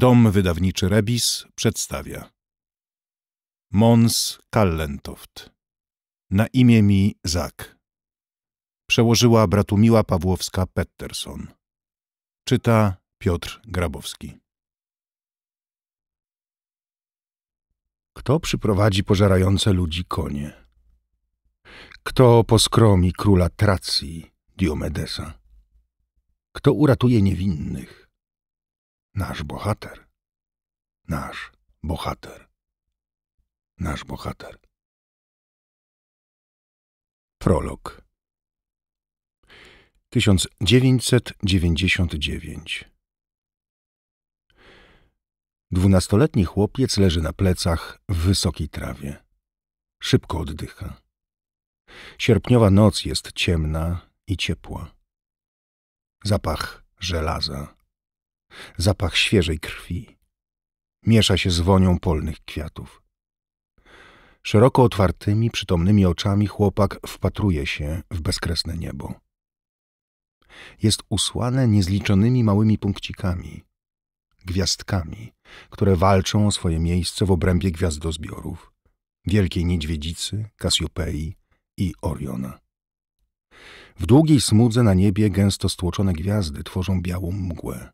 Dom wydawniczy Rebis przedstawia Mons Kallentoft Na imię mi Zak Przełożyła Bratumiła Pawłowska-Petterson Czyta Piotr Grabowski Kto przyprowadzi pożerające ludzi konie? Kto poskromi króla Tracji, Diomedesa? Kto uratuje niewinnych? Nasz bohater. Nasz bohater. Nasz bohater. Prolog 1999 Dwunastoletni chłopiec leży na plecach w wysokiej trawie. Szybko oddycha. Sierpniowa noc jest ciemna i ciepła. Zapach żelaza Zapach świeżej krwi. Miesza się z wonią polnych kwiatów. Szeroko otwartymi, przytomnymi oczami chłopak wpatruje się w bezkresne niebo. Jest usłane niezliczonymi małymi punkcikami, gwiazdkami, które walczą o swoje miejsce w obrębie gwiazdozbiorów, Wielkiej Niedźwiedzicy, Kasiopei i Oriona. W długiej smudze na niebie gęsto stłoczone gwiazdy tworzą białą mgłę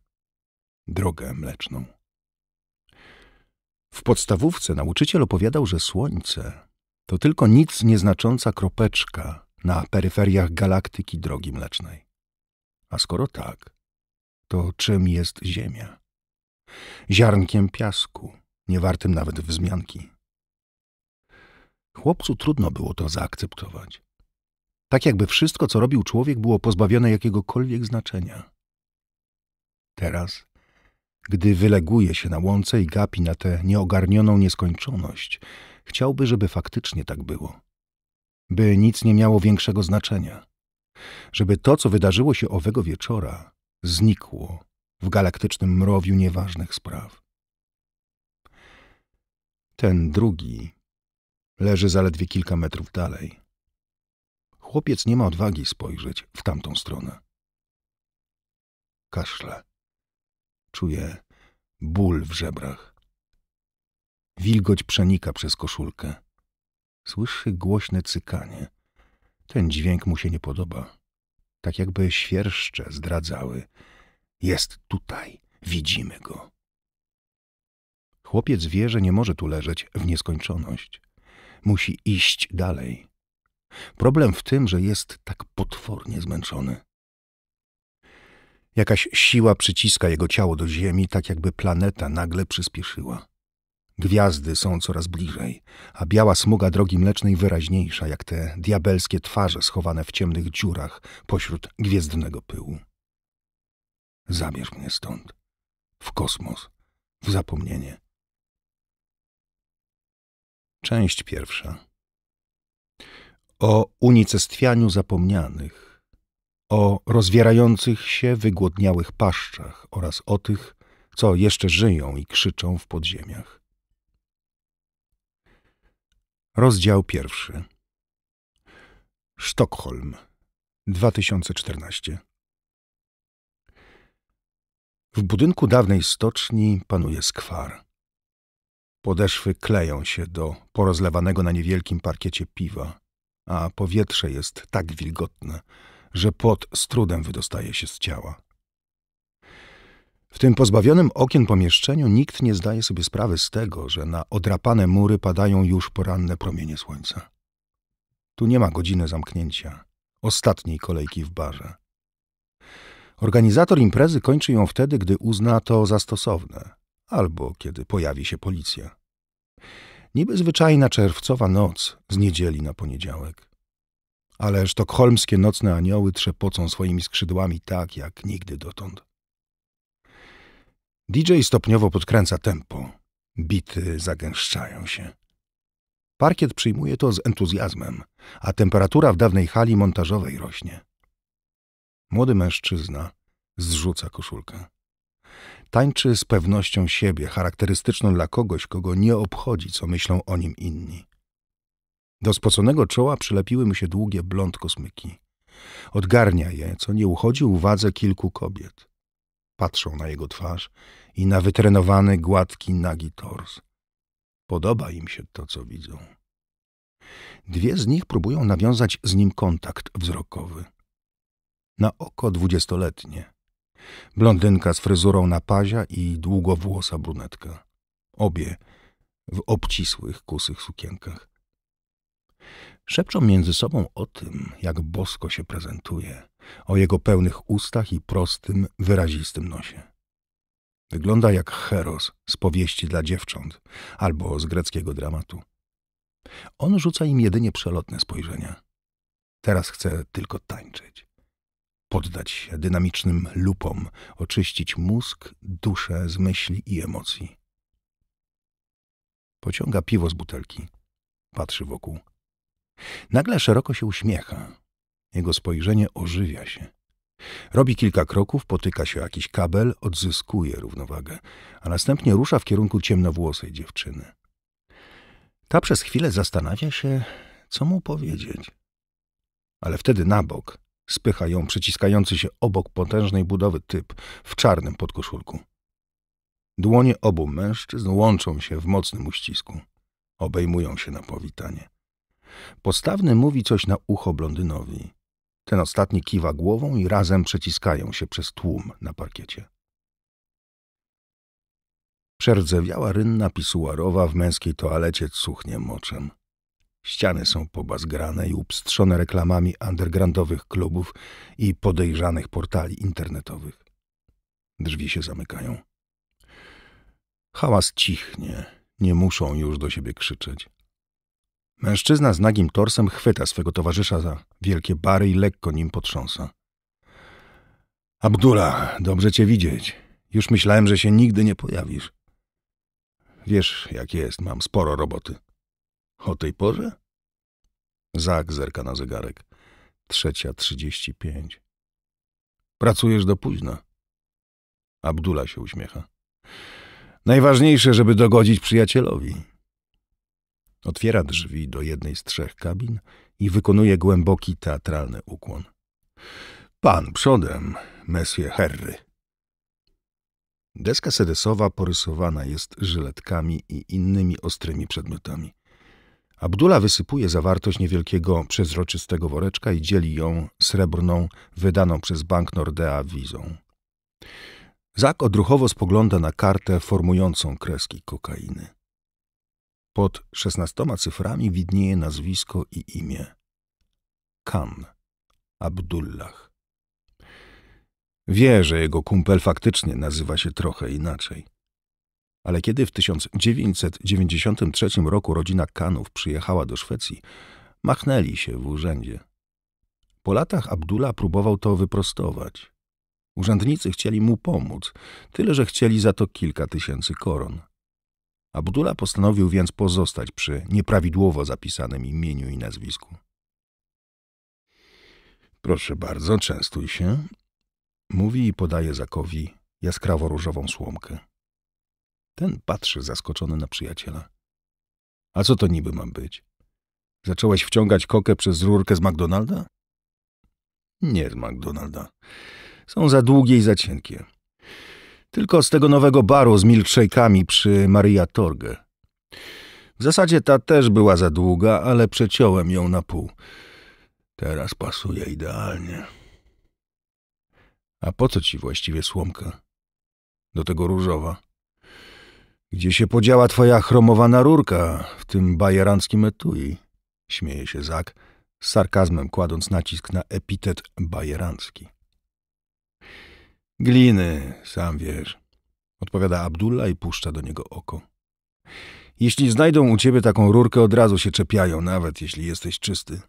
drogę mleczną. W podstawówce nauczyciel opowiadał, że Słońce to tylko nic nieznacząca kropeczka na peryferiach galaktyki drogi mlecznej. A skoro tak, to czym jest Ziemia? Ziarnkiem piasku, niewartym nawet wzmianki. Chłopcu trudno było to zaakceptować. Tak jakby wszystko, co robił człowiek, było pozbawione jakiegokolwiek znaczenia. Teraz gdy wyleguje się na łące i gapi na tę nieogarnioną nieskończoność, chciałby, żeby faktycznie tak było. By nic nie miało większego znaczenia. Żeby to, co wydarzyło się owego wieczora, znikło w galaktycznym mrowiu nieważnych spraw. Ten drugi leży zaledwie kilka metrów dalej. Chłopiec nie ma odwagi spojrzeć w tamtą stronę. Kaszle. Czuję ból w żebrach. Wilgoć przenika przez koszulkę. Słyszy głośne cykanie. Ten dźwięk mu się nie podoba. Tak jakby świerszcze zdradzały. Jest tutaj, widzimy go. Chłopiec wie, że nie może tu leżeć w nieskończoność. Musi iść dalej. Problem w tym, że jest tak potwornie zmęczony. Jakaś siła przyciska jego ciało do ziemi, tak jakby planeta nagle przyspieszyła. Gwiazdy są coraz bliżej, a biała smuga drogi mlecznej wyraźniejsza, jak te diabelskie twarze schowane w ciemnych dziurach pośród gwiezdnego pyłu. Zabierz mnie stąd, w kosmos, w zapomnienie. Część pierwsza. O unicestwianiu zapomnianych o rozwierających się, wygłodniałych paszczach oraz o tych, co jeszcze żyją i krzyczą w podziemiach. Rozdział pierwszy. Sztokholm, 2014. W budynku dawnej stoczni panuje skwar. Podeszwy kleją się do porozlewanego na niewielkim parkiecie piwa, a powietrze jest tak wilgotne, że pot z trudem wydostaje się z ciała. W tym pozbawionym okien pomieszczeniu nikt nie zdaje sobie sprawy z tego, że na odrapane mury padają już poranne promienie słońca. Tu nie ma godziny zamknięcia, ostatniej kolejki w barze. Organizator imprezy kończy ją wtedy, gdy uzna to za stosowne, albo kiedy pojawi się policja. Niby zwyczajna czerwcowa noc z niedzieli na poniedziałek ale sztokholmskie nocne anioły trzepocą swoimi skrzydłami tak, jak nigdy dotąd. DJ stopniowo podkręca tempo. Bity zagęszczają się. Parkiet przyjmuje to z entuzjazmem, a temperatura w dawnej hali montażowej rośnie. Młody mężczyzna zrzuca koszulkę. Tańczy z pewnością siebie, charakterystyczną dla kogoś, kogo nie obchodzi, co myślą o nim inni. Do spoconego czoła przylepiły mu się długie blond kosmyki. Odgarnia je, co nie uchodzi uwadze kilku kobiet. Patrzą na jego twarz i na wytrenowany, gładki, nagi tors. Podoba im się to, co widzą. Dwie z nich próbują nawiązać z nim kontakt wzrokowy. Na oko dwudziestoletnie. Blondynka z fryzurą na pazia i długowłosa brunetka. Obie w obcisłych, kusych sukienkach. Szepczą między sobą o tym, jak bosko się prezentuje, o jego pełnych ustach i prostym, wyrazistym nosie. Wygląda jak Heros z powieści dla dziewcząt albo z greckiego dramatu. On rzuca im jedynie przelotne spojrzenia. Teraz chce tylko tańczyć. Poddać się dynamicznym lupom, oczyścić mózg, duszę z myśli i emocji. Pociąga piwo z butelki. Patrzy wokół. Nagle szeroko się uśmiecha. Jego spojrzenie ożywia się. Robi kilka kroków, potyka się jakiś kabel, odzyskuje równowagę, a następnie rusza w kierunku ciemnowłosej dziewczyny. Ta przez chwilę zastanawia się, co mu powiedzieć. Ale wtedy na bok spycha ją przyciskający się obok potężnej budowy typ w czarnym podkoszulku. Dłonie obu mężczyzn łączą się w mocnym uścisku. Obejmują się na powitanie. Postawny mówi coś na ucho blondynowi. Ten ostatni kiwa głową i razem przeciskają się przez tłum na parkiecie. Przerdzewiała rynna pisuarowa w męskiej toalecie cuchnie moczem. Ściany są pobazgrane i upstrzone reklamami undergroundowych klubów i podejrzanych portali internetowych. Drzwi się zamykają. Hałas cichnie, nie muszą już do siebie krzyczeć. Mężczyzna z nagim torsem chwyta swego towarzysza za wielkie bary i lekko nim potrząsa. Abdullah, dobrze cię widzieć. Już myślałem, że się nigdy nie pojawisz. Wiesz, jak jest, mam sporo roboty. O tej porze? Zak zerka na zegarek. Trzecia trzydzieści pięć. Pracujesz do późna. Abdullah się uśmiecha. Najważniejsze, żeby dogodzić przyjacielowi. Otwiera drzwi do jednej z trzech kabin i wykonuje głęboki, teatralny ukłon. Pan przodem, Messie Herry. Deska sedesowa porysowana jest żyletkami i innymi ostrymi przedmiotami. Abdula wysypuje zawartość niewielkiego, przezroczystego woreczka i dzieli ją srebrną, wydaną przez bank Nordea wizą. Zak odruchowo spogląda na kartę formującą kreski kokainy. Pod szesnastoma cyframi widnieje nazwisko i imię. Kan. Abdullah. Wie, że jego kumpel faktycznie nazywa się trochę inaczej. Ale kiedy w 1993 roku rodzina Kanów przyjechała do Szwecji, machnęli się w urzędzie. Po latach Abdullah próbował to wyprostować. Urzędnicy chcieli mu pomóc, tyle że chcieli za to kilka tysięcy koron – Abdullah postanowił więc pozostać przy nieprawidłowo zapisanym imieniu i nazwisku. Proszę bardzo, częstuj się. Mówi i podaje Zakowi jaskrawo-różową słomkę. Ten patrzy zaskoczony na przyjaciela. A co to niby ma być? Zacząłeś wciągać kokę przez rurkę z McDonalda? Nie z McDonalda. Są za długie i za cienkie. Tylko z tego nowego baru z milkszejkami przy Maria Torge. W zasadzie ta też była za długa, ale przeciąłem ją na pół. Teraz pasuje idealnie. A po co ci właściwie słomka? Do tego różowa. Gdzie się podziała twoja chromowana rurka w tym bajeranckim etui? Śmieje się Zak, z sarkazmem kładąc nacisk na epitet bajerancki. Gliny, sam wiesz, odpowiada Abdulla i puszcza do niego oko. Jeśli znajdą u ciebie taką rurkę, od razu się czepiają, nawet jeśli jesteś czysty.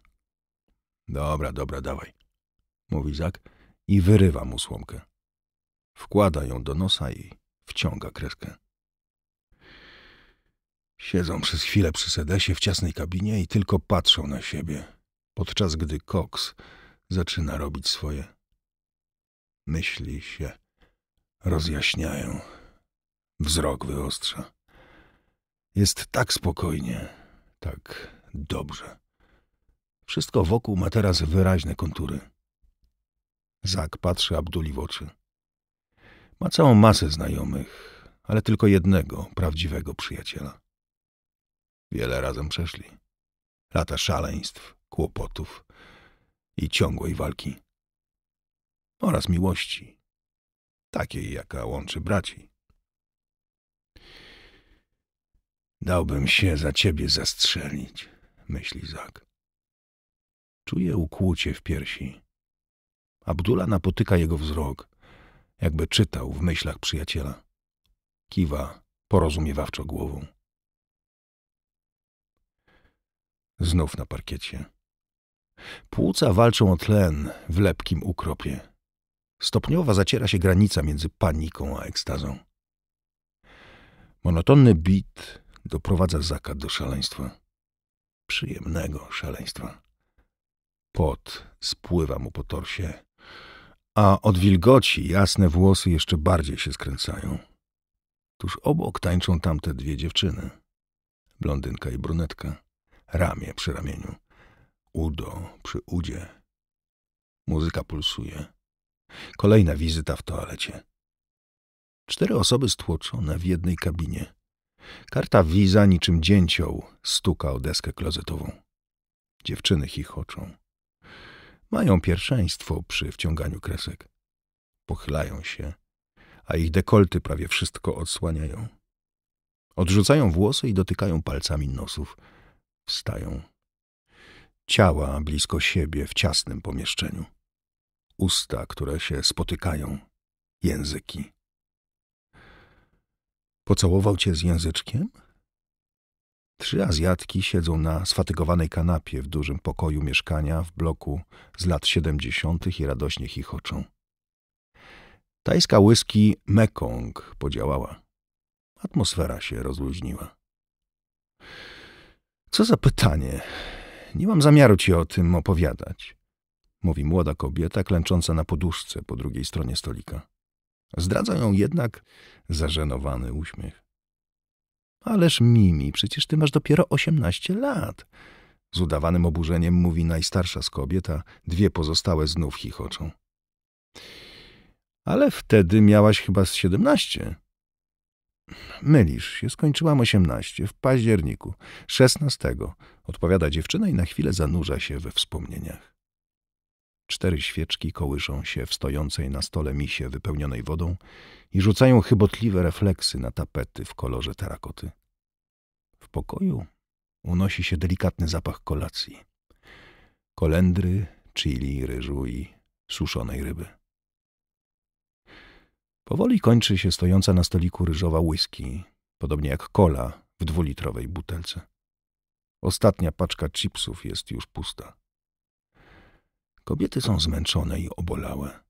Dobra, dobra, dawaj, mówi Zak i wyrywa mu słomkę. Wkłada ją do nosa i wciąga kreskę. Siedzą przez chwilę przy sedesie w ciasnej kabinie i tylko patrzą na siebie, podczas gdy Cox zaczyna robić swoje. Myśli się rozjaśniają. Wzrok wyostrza. Jest tak spokojnie, tak dobrze. Wszystko wokół ma teraz wyraźne kontury. Zak patrzy Abduli w oczy. Ma całą masę znajomych, ale tylko jednego prawdziwego przyjaciela. Wiele razem przeszli. Lata szaleństw, kłopotów i ciągłej walki oraz miłości, takiej, jaka łączy braci. Dałbym się za ciebie zastrzelić, myśli Zak. Czuje ukłucie w piersi. Abdula napotyka jego wzrok, jakby czytał w myślach przyjaciela. Kiwa porozumiewawczo głową. Znów na parkiecie. Płuca walczą o tlen w lepkim ukropie. Stopniowo zaciera się granica między paniką a ekstazą. Monotonny bit doprowadza zakat do szaleństwa. Przyjemnego szaleństwa. Pot spływa mu po torsie, a od wilgoci jasne włosy jeszcze bardziej się skręcają. Tuż obok tańczą tamte dwie dziewczyny. Blondynka i brunetka. Ramię przy ramieniu. Udo przy udzie. Muzyka pulsuje. Kolejna wizyta w toalecie. Cztery osoby stłoczone w jednej kabinie. Karta wiza niczym dzięcioł stuka o deskę klozetową. Dziewczyny chichoczą. Mają pierwszeństwo przy wciąganiu kresek. Pochylają się, a ich dekolty prawie wszystko odsłaniają. Odrzucają włosy i dotykają palcami nosów. Wstają. Ciała blisko siebie w ciasnym pomieszczeniu usta, które się spotykają, języki. Pocałował cię z języczkiem? Trzy Azjatki siedzą na sfatygowanej kanapie w dużym pokoju mieszkania w bloku z lat siedemdziesiątych i radośnie chichoczą. Tajska łyski Mekong podziałała. Atmosfera się rozluźniła. Co za pytanie. Nie mam zamiaru ci o tym opowiadać mówi młoda kobieta klęcząca na poduszce po drugiej stronie stolika. Zdradza ją jednak zażenowany uśmiech. Ależ Mimi, przecież ty masz dopiero osiemnaście lat. Z udawanym oburzeniem mówi najstarsza z kobiet, a dwie pozostałe znów chichoczą. Ale wtedy miałaś chyba z siedemnaście. Mylisz się, skończyłam osiemnaście w październiku, szesnastego, odpowiada dziewczyna i na chwilę zanurza się we wspomnieniach. Cztery świeczki kołyszą się w stojącej na stole misie wypełnionej wodą i rzucają chybotliwe refleksy na tapety w kolorze terakoty. W pokoju unosi się delikatny zapach kolacji. Kolendry, chili, ryżu i suszonej ryby. Powoli kończy się stojąca na stoliku ryżowa whisky, podobnie jak kola w dwulitrowej butelce. Ostatnia paczka chipsów jest już pusta. Kobiety są zmęczone i obolałe.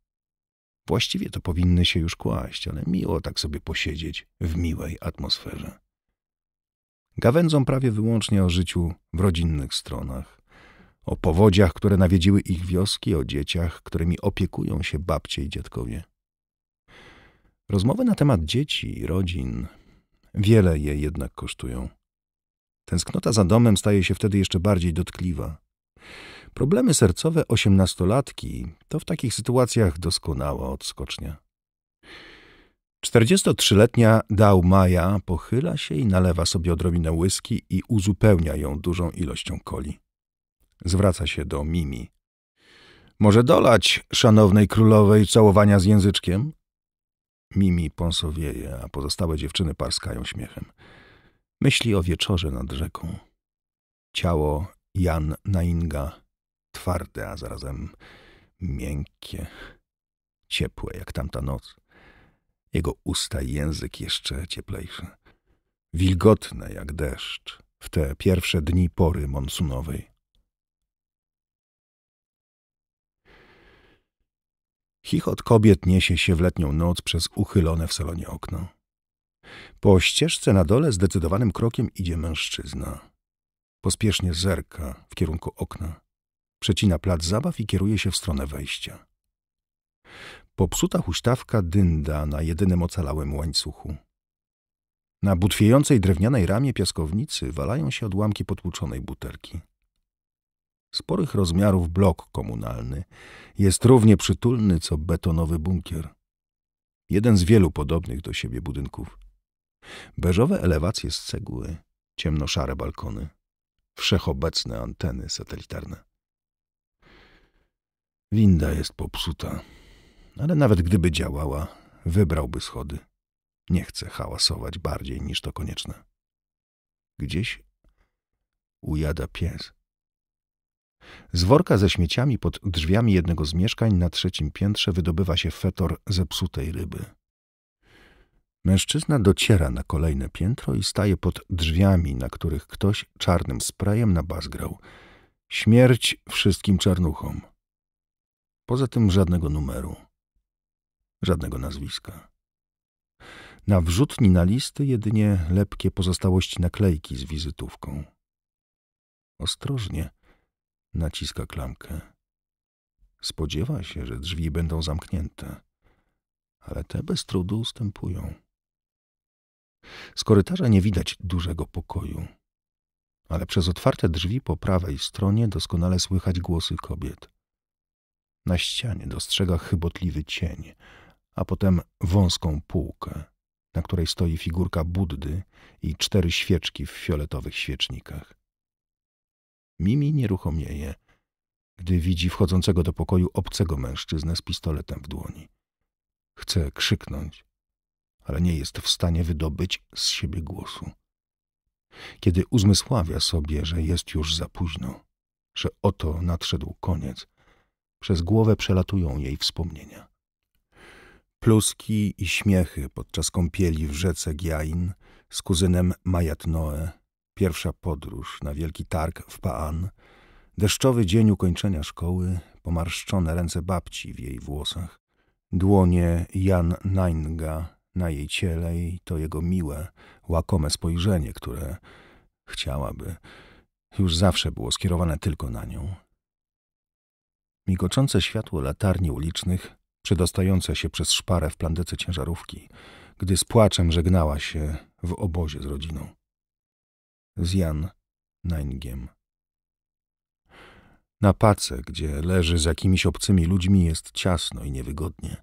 Właściwie to powinny się już kłaść, ale miło tak sobie posiedzieć w miłej atmosferze. Gawędzą prawie wyłącznie o życiu w rodzinnych stronach, o powodziach, które nawiedziły ich wioski, o dzieciach, którymi opiekują się babcie i dziadkowie. Rozmowy na temat dzieci i rodzin wiele je jednak kosztują. Tęsknota za domem staje się wtedy jeszcze bardziej dotkliwa. Problemy sercowe osiemnastolatki to w takich sytuacjach doskonała odskocznia. 43-letnia Dał Maja pochyla się i nalewa sobie odrobinę łyski i uzupełnia ją dużą ilością coli. Zwraca się do Mimi. Może dolać szanownej królowej całowania z języczkiem? Mimi pąsowieje, a pozostałe dziewczyny parskają śmiechem. Myśli o wieczorze nad rzeką. Ciało Jan Nainga twarde, a zarazem miękkie, ciepłe jak tamta noc. Jego usta i język jeszcze cieplejsze. Wilgotne jak deszcz w te pierwsze dni pory monsunowej. Chichot kobiet niesie się w letnią noc przez uchylone w salonie okno. Po ścieżce na dole zdecydowanym krokiem idzie mężczyzna. Pospiesznie zerka w kierunku okna. Przecina plac zabaw i kieruje się w stronę wejścia. Popsuta huśtawka dynda na jedynym ocalałym łańcuchu. Na butwiejącej drewnianej ramie piaskownicy walają się odłamki potłuczonej butelki. Sporych rozmiarów blok komunalny jest równie przytulny co betonowy bunkier. Jeden z wielu podobnych do siebie budynków. Beżowe elewacje z cegły, ciemnoszare balkony, wszechobecne anteny satelitarne. Winda jest popsuta, ale nawet gdyby działała, wybrałby schody. Nie chcę hałasować bardziej niż to konieczne. Gdzieś ujada pies. Z worka ze śmieciami pod drzwiami jednego z mieszkań na trzecim piętrze wydobywa się fetor zepsutej ryby. Mężczyzna dociera na kolejne piętro i staje pod drzwiami, na których ktoś czarnym sprayem nabazgrał. Śmierć wszystkim czarnuchom. Poza tym żadnego numeru, żadnego nazwiska. Na wrzutni na listy jedynie lepkie pozostałości naklejki z wizytówką. Ostrożnie naciska klamkę. Spodziewa się, że drzwi będą zamknięte, ale te bez trudu ustępują. Z korytarza nie widać dużego pokoju, ale przez otwarte drzwi po prawej stronie doskonale słychać głosy kobiet. Na ścianie dostrzega chybotliwy cień, a potem wąską półkę, na której stoi figurka Buddy i cztery świeczki w fioletowych świecznikach. Mimi nieruchomieje, gdy widzi wchodzącego do pokoju obcego mężczyznę z pistoletem w dłoni. Chce krzyknąć, ale nie jest w stanie wydobyć z siebie głosu. Kiedy uzmysławia sobie, że jest już za późno, że oto nadszedł koniec, przez głowę przelatują jej wspomnienia. Pluski i śmiechy podczas kąpieli w rzece Giain z kuzynem Majat Noe, pierwsza podróż na wielki targ w Paan, deszczowy dzień ukończenia szkoły, pomarszczone ręce babci w jej włosach, dłonie Jan Nainga na jej ciele i to jego miłe, łakome spojrzenie, które chciałaby, już zawsze było skierowane tylko na nią. Migoczące światło latarni ulicznych, przedostające się przez szparę w plandece ciężarówki, gdy z płaczem żegnała się w obozie z rodziną. Z Jan Naingiem. Na pace, gdzie leży z jakimiś obcymi ludźmi, jest ciasno i niewygodnie.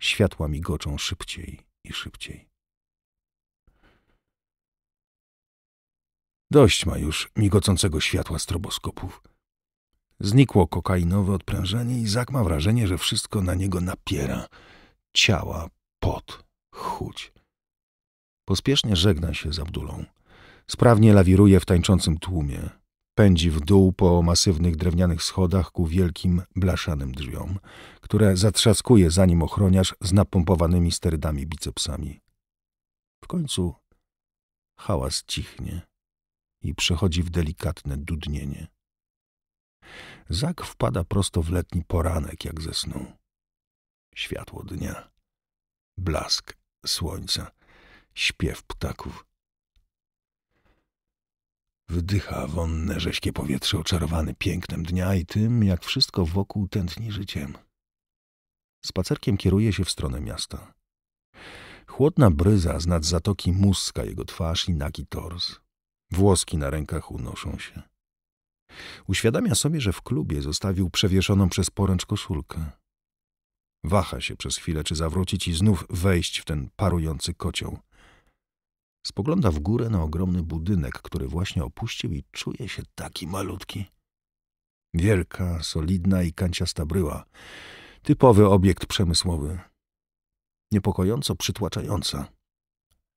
Światła migoczą szybciej i szybciej. Dość ma już migocącego światła stroboskopów. Znikło kokainowe odprężenie i Zak ma wrażenie, że wszystko na niego napiera. Ciała, pot, chudź. Pospiesznie żegna się z Abdulą. Sprawnie lawiruje w tańczącym tłumie. Pędzi w dół po masywnych drewnianych schodach ku wielkim, blaszanym drzwiom, które zatrzaskuje zanim ochroniarz z napompowanymi sterydami bicepsami. W końcu hałas cichnie i przechodzi w delikatne dudnienie. Zak wpada prosto w letni poranek, jak ze snu. Światło dnia, blask słońca, śpiew ptaków. Wdycha wonne, rześkie powietrze oczarowany pięknem dnia i tym, jak wszystko wokół tętni życiem. Spacerkiem kieruje się w stronę miasta. Chłodna bryza z nad zatoki muska jego twarz i nagi tors. Włoski na rękach unoszą się. Uświadamia sobie, że w klubie zostawił przewieszoną przez poręcz koszulkę. Waha się przez chwilę, czy zawrócić i znów wejść w ten parujący kocioł. Spogląda w górę na ogromny budynek, który właśnie opuścił i czuje się taki malutki. Wielka, solidna i kanciasta bryła. Typowy obiekt przemysłowy. Niepokojąco przytłaczająca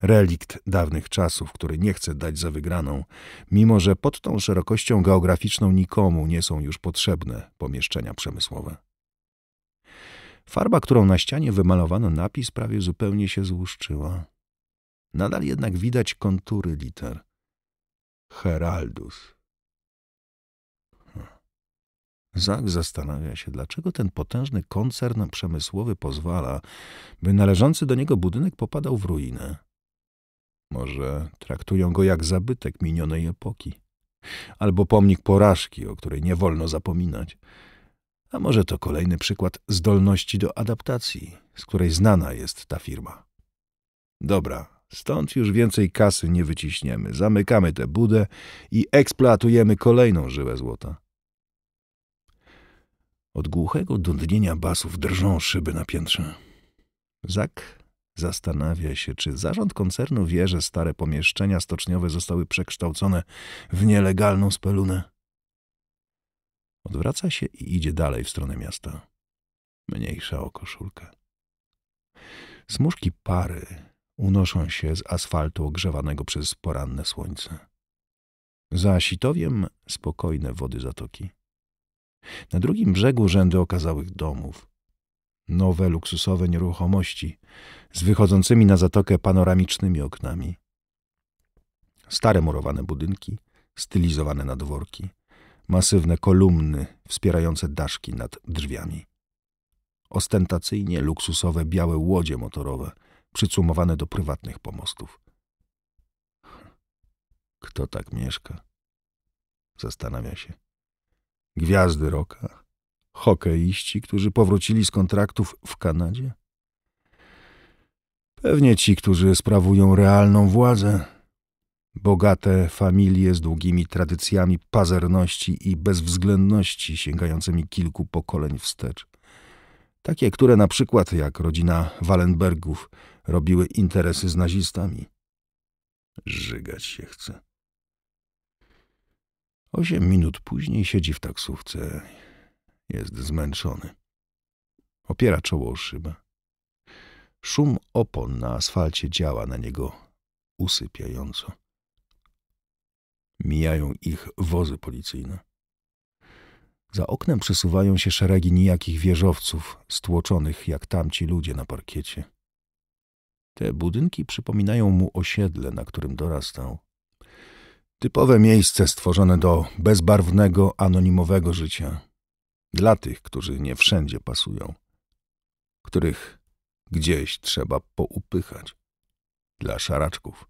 relikt dawnych czasów, który nie chce dać za wygraną, mimo że pod tą szerokością geograficzną nikomu nie są już potrzebne pomieszczenia przemysłowe. Farba, którą na ścianie wymalowano napis, prawie zupełnie się złuszczyła. Nadal jednak widać kontury liter. Heraldus. Zak zastanawia się, dlaczego ten potężny koncern przemysłowy pozwala, by należący do niego budynek popadał w ruinę. Może traktują go jak zabytek minionej epoki, albo pomnik porażki, o której nie wolno zapominać. A może to kolejny przykład zdolności do adaptacji, z której znana jest ta firma. Dobra, stąd już więcej kasy nie wyciśniemy. Zamykamy tę budę i eksploatujemy kolejną żyłę złota. Od głuchego dudnienia basów drżą szyby na piętrze. Zak Zastanawia się, czy zarząd koncernu wie, że stare pomieszczenia stoczniowe zostały przekształcone w nielegalną spelunę. Odwraca się i idzie dalej w stronę miasta. Mniejsza o koszulkę. Smuszki pary unoszą się z asfaltu ogrzewanego przez poranne słońce. Za sitowiem spokojne wody zatoki. Na drugim brzegu rzędy okazałych domów nowe, luksusowe nieruchomości z wychodzącymi na zatokę panoramicznymi oknami. Stare murowane budynki, stylizowane dworki, masywne kolumny wspierające daszki nad drzwiami. Ostentacyjnie luksusowe białe łodzie motorowe przycumowane do prywatnych pomostów. Kto tak mieszka? Zastanawia się. Gwiazdy roka? hokeiści, którzy powrócili z kontraktów w Kanadzie? Pewnie ci, którzy sprawują realną władzę. Bogate familie z długimi tradycjami pazerności i bezwzględności sięgającymi kilku pokoleń wstecz. Takie, które na przykład, jak rodzina Wallenbergów, robiły interesy z nazistami. Żygać się chce. Osiem minut później siedzi w taksówce jest zmęczony. Opiera czoło o szybę. Szum opon na asfalcie działa na niego usypiająco. Mijają ich wozy policyjne. Za oknem przesuwają się szeregi nijakich wieżowców, stłoczonych jak tamci ludzie na parkiecie. Te budynki przypominają mu osiedle, na którym dorastał. Typowe miejsce stworzone do bezbarwnego, anonimowego życia, dla tych, którzy nie wszędzie pasują, których gdzieś trzeba poupychać. Dla szaraczków.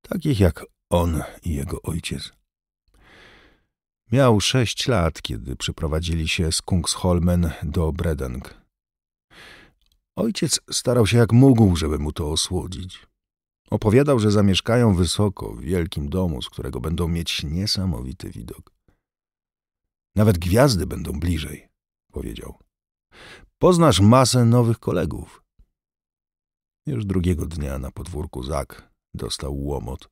Takich jak on i jego ojciec. Miał sześć lat, kiedy przyprowadzili się z Kungsholmen do Bredeng. Ojciec starał się jak mógł, żeby mu to osłodzić. Opowiadał, że zamieszkają wysoko, w wielkim domu, z którego będą mieć niesamowity widok. Nawet gwiazdy będą bliżej, powiedział. Poznasz masę nowych kolegów. Już drugiego dnia na podwórku Zak dostał łomot.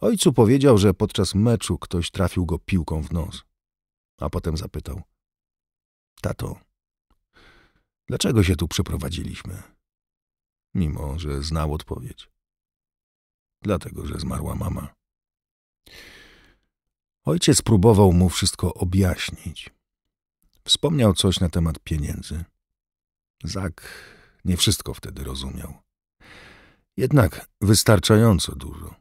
Ojcu powiedział, że podczas meczu ktoś trafił go piłką w nos. A potem zapytał. Tato, dlaczego się tu przeprowadziliśmy? Mimo, że znał odpowiedź. Dlatego, że zmarła mama. Ojciec próbował mu wszystko objaśnić. Wspomniał coś na temat pieniędzy. Zak nie wszystko wtedy rozumiał. Jednak wystarczająco dużo.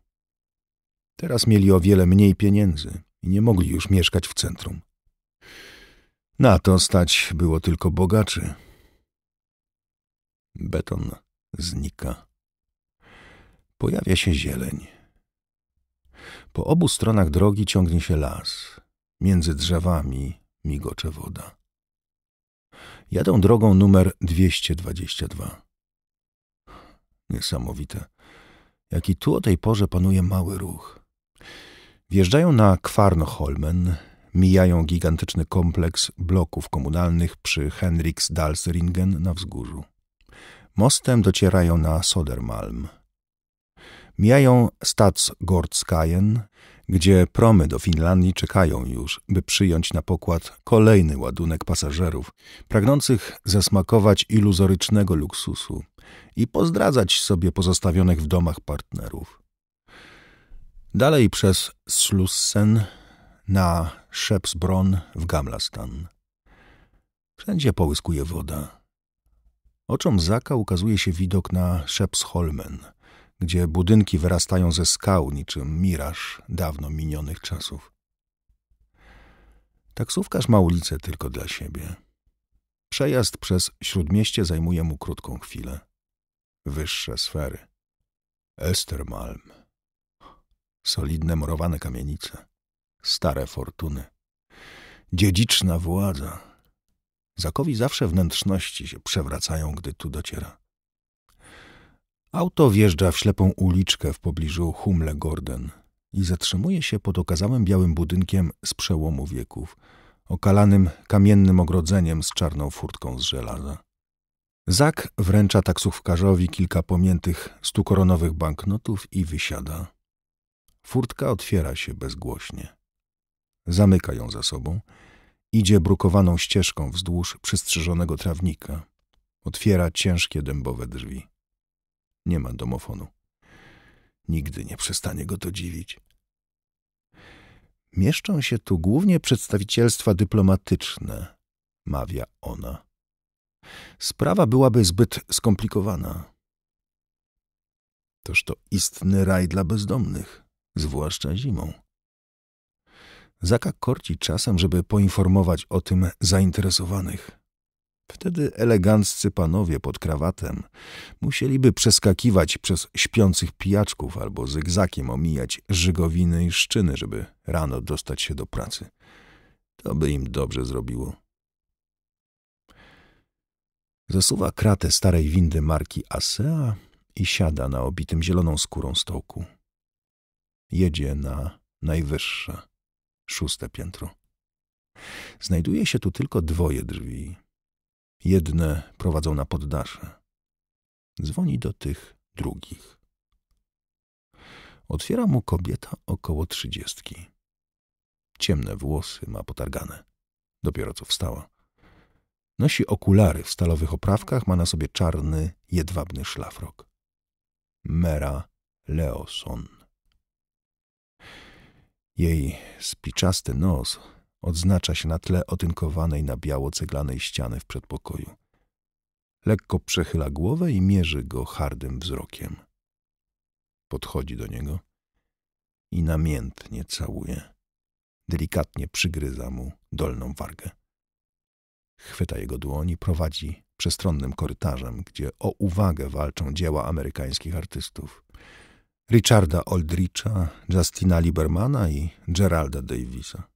Teraz mieli o wiele mniej pieniędzy i nie mogli już mieszkać w centrum. Na to stać było tylko bogaczy. Beton znika. Pojawia się zieleń. Po obu stronach drogi ciągnie się las. Między drzewami migocze woda. Jadą drogą numer 222. Niesamowite. Jaki tu o tej porze panuje mały ruch. Wjeżdżają na Kvarnholmen, mijają gigantyczny kompleks bloków komunalnych przy Henriksdalsringen na wzgórzu. Mostem docierają na Sodermalm, Mijają Stadsgordskajen, gdzie promy do Finlandii czekają już, by przyjąć na pokład kolejny ładunek pasażerów, pragnących zasmakować iluzorycznego luksusu i pozdradzać sobie pozostawionych w domach partnerów. Dalej przez Slussen na Szepsbron w Gamlastan. Wszędzie połyskuje woda. Oczom Zaka ukazuje się widok na Szepsholmen – gdzie budynki wyrastają ze skał niczym miraż dawno minionych czasów. Taksówkarz ma ulicę tylko dla siebie. Przejazd przez śródmieście zajmuje mu krótką chwilę. Wyższe sfery. Estermalm. Solidne morowane kamienice. Stare fortuny. Dziedziczna władza. Zakowi zawsze wnętrzności się przewracają, gdy tu dociera. Auto wjeżdża w ślepą uliczkę w pobliżu Humle Gordon i zatrzymuje się pod okazałym białym budynkiem z przełomu wieków, okalanym kamiennym ogrodzeniem z czarną furtką z żelaza. Zak wręcza taksówkarzowi kilka pomiętych stukoronowych banknotów i wysiada. Furtka otwiera się bezgłośnie. Zamyka ją za sobą. Idzie brukowaną ścieżką wzdłuż przystrzyżonego trawnika. Otwiera ciężkie dębowe drzwi. Nie ma domofonu. Nigdy nie przestanie go to dziwić. Mieszczą się tu głównie przedstawicielstwa dyplomatyczne, mawia ona. Sprawa byłaby zbyt skomplikowana. Toż to istny raj dla bezdomnych, zwłaszcza zimą. Zaka korci czasem, żeby poinformować o tym zainteresowanych. Wtedy eleganccy panowie pod krawatem musieliby przeskakiwać przez śpiących pijaczków albo zygzakiem omijać żygowiny i szczyny, żeby rano dostać się do pracy. To by im dobrze zrobiło. Zasuwa kratę starej windy marki Asea i siada na obitym zieloną skórą stołku. Jedzie na najwyższe, szóste piętro. Znajduje się tu tylko dwoje drzwi Jedne prowadzą na poddasze. Dzwoni do tych drugich. Otwiera mu kobieta około trzydziestki. Ciemne włosy ma potargane. Dopiero co wstała. Nosi okulary w stalowych oprawkach, ma na sobie czarny, jedwabny szlafrok. Mera Leoson. Jej spiczasty nos odznacza się na tle otynkowanej na biało ceglanej ściany w przedpokoju. Lekko przechyla głowę i mierzy go hardym wzrokiem. Podchodzi do niego i namiętnie całuje. Delikatnie przygryza mu dolną wargę. Chwyta jego dłoń i prowadzi przestronnym korytarzem, gdzie o uwagę walczą dzieła amerykańskich artystów. Richarda Oldricha, Justina Libermana i Geralda Davisa.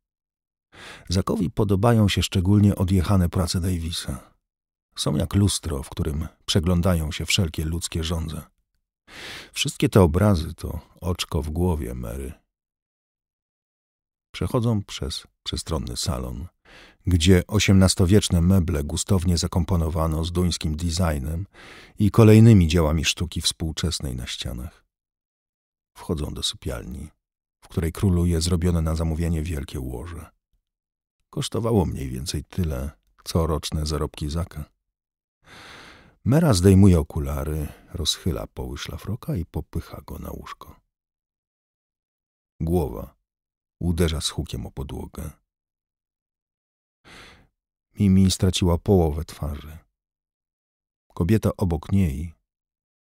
Zakowi podobają się szczególnie odjechane prace Davisa. Są jak lustro, w którym przeglądają się wszelkie ludzkie żądze. Wszystkie te obrazy to oczko w głowie Mary. Przechodzą przez przestronny salon, gdzie osiemnastowieczne meble gustownie zakomponowano z duńskim designem i kolejnymi dziełami sztuki współczesnej na ścianach. Wchodzą do sypialni, w której króluje zrobione na zamówienie wielkie łoże kosztowało mniej więcej tyle, co roczne zarobki Zaka. Mera zdejmuje okulary, rozchyla poły szlafroka i popycha go na łóżko. Głowa uderza z hukiem o podłogę. Mimi straciła połowę twarzy. Kobieta obok niej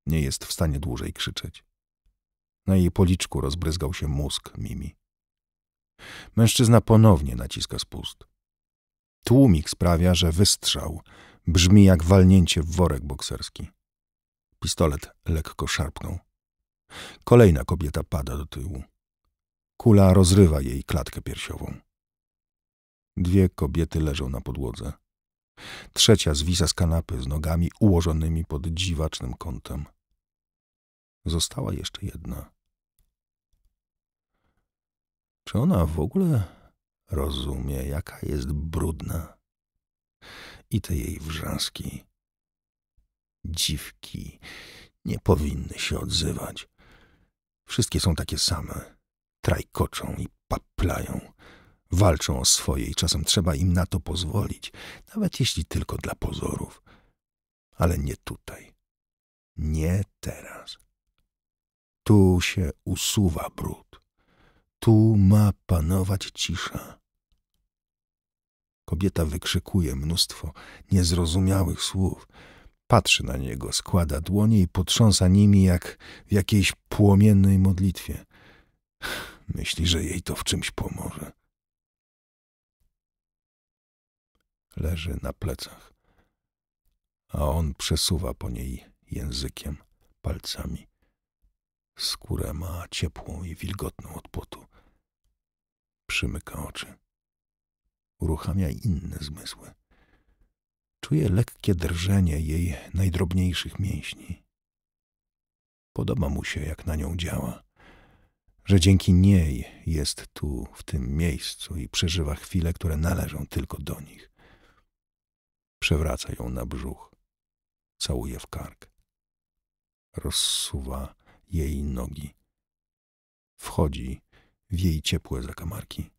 nie jest w stanie dłużej krzyczeć. Na jej policzku rozbryzgał się mózg Mimi. Mężczyzna ponownie naciska spust. Tłumik sprawia, że wystrzał brzmi jak walnięcie w worek bokserski. Pistolet lekko szarpnął. Kolejna kobieta pada do tyłu. Kula rozrywa jej klatkę piersiową. Dwie kobiety leżą na podłodze. Trzecia zwisa z kanapy z nogami ułożonymi pod dziwacznym kątem. Została jeszcze jedna. Czy ona w ogóle rozumie, jaka jest brudna? I te jej wrzaski. Dziwki nie powinny się odzywać. Wszystkie są takie same. Trajkoczą i paplają. Walczą o swoje i czasem trzeba im na to pozwolić, nawet jeśli tylko dla pozorów. Ale nie tutaj. Nie teraz. Tu się usuwa brud. Tu ma panować cisza. Kobieta wykrzykuje mnóstwo niezrozumiałych słów. Patrzy na niego, składa dłonie i potrząsa nimi jak w jakiejś płomiennej modlitwie. Myśli, że jej to w czymś pomoże. Leży na plecach, a on przesuwa po niej językiem, palcami. Skórę ma ciepłą i wilgotną od potu. Przymyka oczy. Uruchamia inne zmysły. Czuje lekkie drżenie jej najdrobniejszych mięśni. Podoba mu się, jak na nią działa, że dzięki niej jest tu, w tym miejscu i przeżywa chwile, które należą tylko do nich. Przewraca ją na brzuch, całuje w kark, rozsuwa jej nogi, wchodzi w jej ciepłe zakamarki.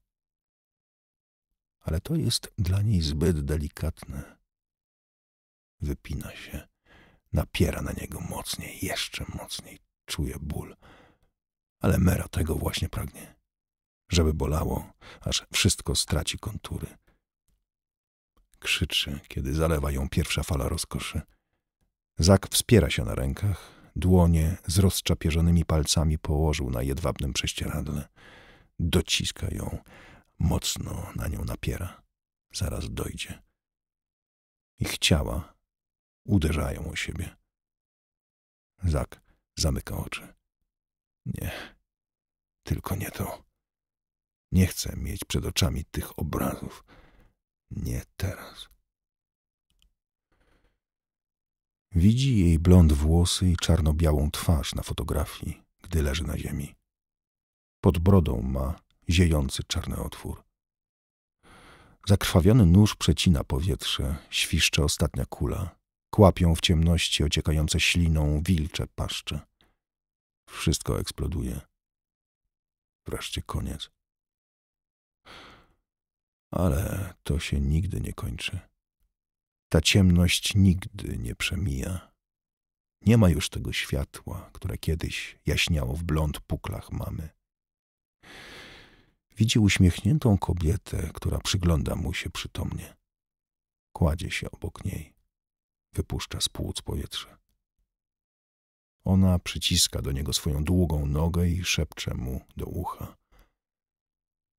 Ale to jest dla niej zbyt delikatne. Wypina się, napiera na niego mocniej, jeszcze mocniej, czuje ból. Ale Mera tego właśnie pragnie, żeby bolało, aż wszystko straci kontury. Krzyczy, kiedy zalewa ją pierwsza fala rozkoszy. Zak wspiera się na rękach, dłonie z rozczapierzonymi palcami położył na jedwabnym prześcieradle dociska ją, mocno na nią napiera. Zaraz dojdzie. Ich ciała uderzają o siebie. Zak zamyka oczy. Nie, tylko nie to. Nie chcę mieć przed oczami tych obrazów. Nie teraz. Widzi jej blond włosy i czarno-białą twarz na fotografii, gdy leży na ziemi. Pod brodą ma ziejący czarny otwór. Zakrwawiony nóż przecina powietrze, świszcze ostatnia kula. Kłapią w ciemności ociekające śliną wilcze paszcze. Wszystko eksploduje. Wreszcie koniec. Ale to się nigdy nie kończy. Ta ciemność nigdy nie przemija. Nie ma już tego światła, które kiedyś jaśniało w blond puklach mamy. Widzi uśmiechniętą kobietę, która przygląda mu się przytomnie. Kładzie się obok niej. Wypuszcza z płuc powietrze. Ona przyciska do niego swoją długą nogę i szepcze mu do ucha.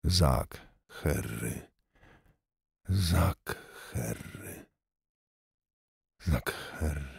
Zak, herry. Zak, herry. Zak, herry.